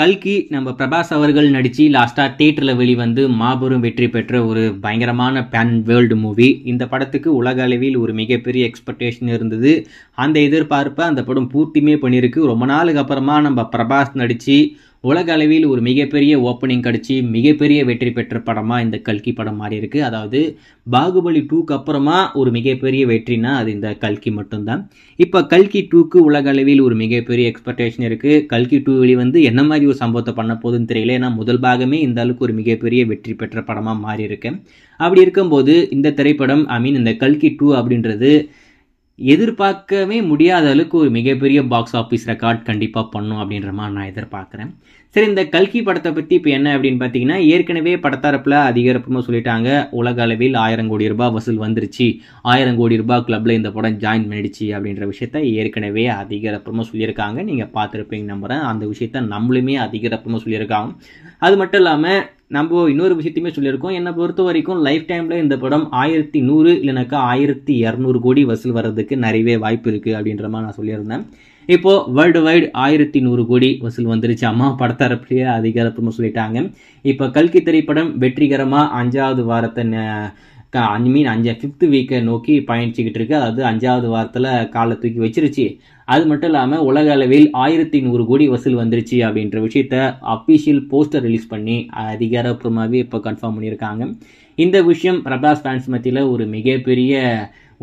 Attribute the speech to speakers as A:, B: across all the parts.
A: கல்கி நம்ம பிரபாஸ் அவர்கள் நடித்து லாஸ்ட்டாக தியேட்டரில் வெளிவந்து மாபெரும் வெற்றி பெற்ற ஒரு பயங்கரமான பேன் வேர்ல்டு மூவி இந்த படத்துக்கு உலக அளவில் ஒரு மிகப்பெரிய எக்ஸ்பெக்டேஷன் இருந்தது அந்த எதிர்பார்ப்பை அந்த படம் பூர்த்தியுமே பண்ணியிருக்கு ரொம்ப நாளுக்கு அப்புறமா நம்ம பிரபாஸ் நடித்து உலக அளவில் ஒரு மிகப்பெரிய ஓப்பனிங் கடிச்சு மிகப்பெரிய வெற்றி பெற்ற படமாக இந்த கல்கி படம் மாறி இருக்கு அதாவது பாகுபலி டூக்கு அப்புறமா ஒரு மிகப்பெரிய வெற்றினா அது இந்த கல்கி மட்டும்தான் இப்போ கல்கி டூக்கு உலக அளவில் ஒரு மிகப்பெரிய எக்ஸ்பெக்டேஷன் இருக்குது கல்கி டூ வந்து என்ன மாதிரி ஒரு சம்பவத்தை பண்ண போதுன்னு தெரியல ஏன்னா முதல் பாகமே இந்த அளவுக்கு ஒரு மிகப்பெரிய வெற்றி பெற்ற படமாக மாறி இருக்கு அப்படி இருக்கும்போது இந்த திரைப்படம் ஐ மீன் இந்த கல்கி டூ அப்படின்றது எதிர்பார்க்கவே முடியாத அளவுக்கு ஒரு மிகப்பெரிய பாக்ஸ் ஆஃபீஸ் ரெக்கார்ட் கண்டிப்பாக பண்ணும் அப்படின்ற மாதிரி நான் எதிர்பார்க்குறேன் சரி இந்த கல்கி படத்தை பற்றி இப்போ என்ன அப்படின்னு பார்த்தீங்கன்னா ஏற்கனவே படத்தரப்பில் அதிகரப்பமாக சொல்லிட்டாங்க உலக அளவில் ஆயிரம் கோடி ரூபாய் வசூல் வந்துருச்சு ஆயிரம் கோடி ரூபாய் கிளப்பில் இந்த படம் ஜாயின் பண்ணிடுச்சு அப்படின்ற விஷயத்த ஏற்கனவே அதிகரப்புமா சொல்லியிருக்காங்க நீங்கள் பார்த்துருப்பீங்க நம்புகிறேன் அந்த விஷயத்த நம்மளுமே அதிகரப்புமா சொல்லியிருக்காங்க அது மட்டும் இல்லாமல் நம்ம இன்னொரு விஷயத்தையுமே சொல்லியிருக்கோம் என்னை பொறுத்த வரைக்கும் லைஃப் டைமில் இந்த படம் ஆயிரத்தி நூறு இல்லைனாக்கா ஆயிரத்தி இரநூறு கோடி வசூல் வர்றதுக்கு நிறையவே வாய்ப்பு இருக்குது அப்படின்ற மாதிரி நான் சொல்லியிருந்தேன் இப்போது வேர்ல்டு வைடு ஆயிரத்தி நூறு கோடி வசூல் வந்துருச்சு அம்மா படத்தரப்புலேயே அதிகாரப்பூர்வமாக சொல்லிட்டாங்க இப்போ கல்கி திரைப்படம் வெற்றிகரமாக அஞ்சாவது வாரத்தை ஐ மீன் அஞ்சு ஃபிஃப்த்து வீக்கை நோக்கி பயணிச்சுக்கிட்டு இருக்கு அதாவது அஞ்சாவது வாரத்தில் காலை தூக்கி வச்சிருச்சு அது மட்டும் இல்லாமல் உலக அளவில் ஆயிரத்தி நூறு கோடி வசூல் வந்துருச்சு அப்படின்ற விஷயத்த அஃபிஷியல் போஸ்டர் ரிலீஸ் பண்ணி அதிகாரப்பூர்வமாகவே இப்போ கன்ஃபார்ம் பண்ணியிருக்காங்க இந்த விஷயம் பிரபாஸ் ஃபேன்ஸ் மத்தியில் ஒரு மிகப்பெரிய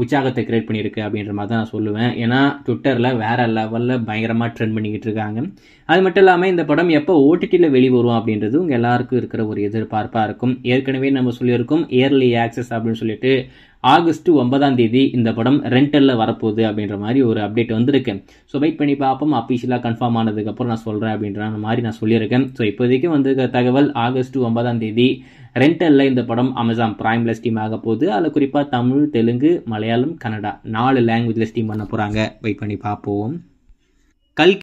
A: உற்சாகத்தை கிரியேட் பண்ணியிருக்கு அப்படின்ற மாதிரி தான் நான் சொல்லுவேன் ஏன்னா ட்விட்டரில் வேறு லெவலில் பயங்கரமாக ட்ரெண்ட் பண்ணிக்கிட்டு இருக்காங்க அது மட்டும் இல்லாமல் இந்த படம் எப்போ ஓடிடியில் வெளிவரும் அப்படின்றது உங்கள் எல்லாருக்கும் இருக்கிற ஒரு எதிர்பார்ப்பாக இருக்கும் ஏற்கனவே நம்ம சொல்லியிருக்கோம் இயர்லி ஆக்சஸ் அப்படின்னு சொல்லிட்டு ஆகஸ்ட் ஒன்பதாம் தேதி இந்த படம் ரெண்டலில் வரப்போகுது அப்படின்ற மாதிரி ஒரு அப்டேட் வந்திருக்கு ஸோ வெயிட் பண்ணி பார்ப்போம் அஃபிஷியலாக கன்ஃபார்ம் ஆனதுக்கப்புறம் நான் சொல்கிறேன் அப்படின்ற மாதிரி நான் சொல்லியிருக்கேன் ஸோ இப்போதைக்கு வந்து தகவல் ஆகஸ்ட் ஒன்பதாம் தேதி ரெண்டல்ல இந்த படம் அமேசான் பிரைமில் ஸ்டீம் ஆக போகுது அதில் குறிப்பாக தமிழ் தெலுங்கு மலையாளம் கன்னடா நாலு லாங்குவேஜில் ஸ்டீம் பண்ண போகிறாங்க வெயிட் பண்ணி பார்ப்போம் கல்